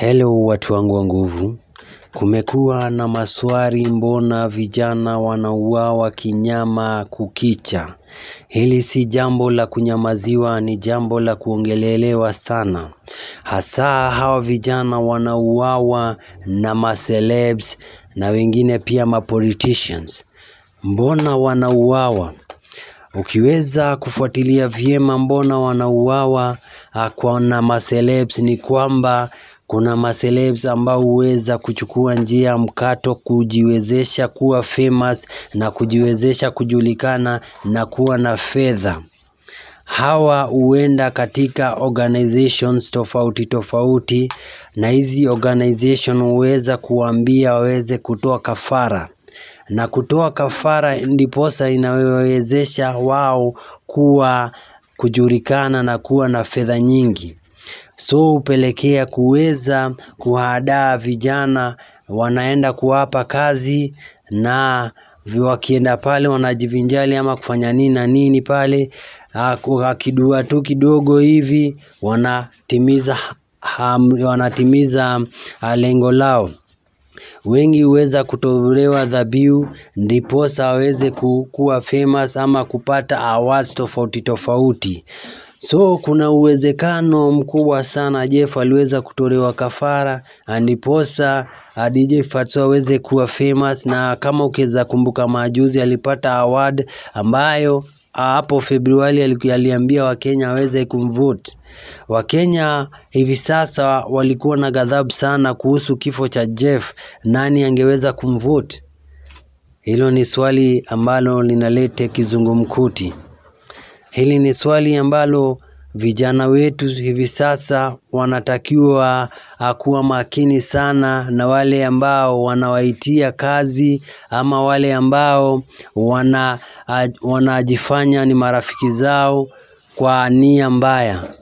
Hello watu wangu wa nguvu, kumekuwa na maswali mbona vijana wanauawa kinyama kukicha. Hili si jambo la kunyamaziwa, ni jambo la kuongelelewa sana. Hasa hawa vijana wanauawa na macelebs na wengine pia mapoliticians. Mbona wanauawa? Ukiweza kufuatilia vyema mbona wanauawa ah, kwa na macelebs ni kwamba kuna maselebs ambao huweza kuchukua njia mkato kujiwezesha kuwa famous na kujiwezesha kujulikana na kuwa na fedha. Hawa huenda katika organizations tofauti tofauti na hizi organization huweza kuambia waweze kutoa kafara na kutoa kafara ndiposa inawezesha wao kuwa kujulikana na kuwa na fedha nyingi. So hupelekea kuweza kuwaandaa vijana wanaenda kuwapa kazi na wakienda pale wanajivinjali ama kufanya nini na nini pale ah, Wakidua tu kidogo hivi wanatimiza ah, lengo lao. Wengi huweza kutolewa dhabihu ndiposa waweze kuwa famous ama kupata awards tofauti tofauti. So kuna uwezekano mkubwa sana Jeff aliweza kutolewa kafara ndiposa DJ Fatso aweze kuwa famous na kama ukiweza kumbuka majuzi alipata award ambayo hapo Februari aliambia Wakenya aweze kumvote. Wakenya hivi sasa walikuwa na ghadhabu sana kuhusu kifo cha Jeff, nani angeweza kumvote? Hilo ni swali ambalo linalete kizungumkuti. Hili ni swali ambalo Vijana wetu hivi sasa wanatakiwa ah, kuwa makini sana na wale ambao wanawaitia kazi ama wale ambao ah, wanajifanya ni marafiki zao kwa nia mbaya.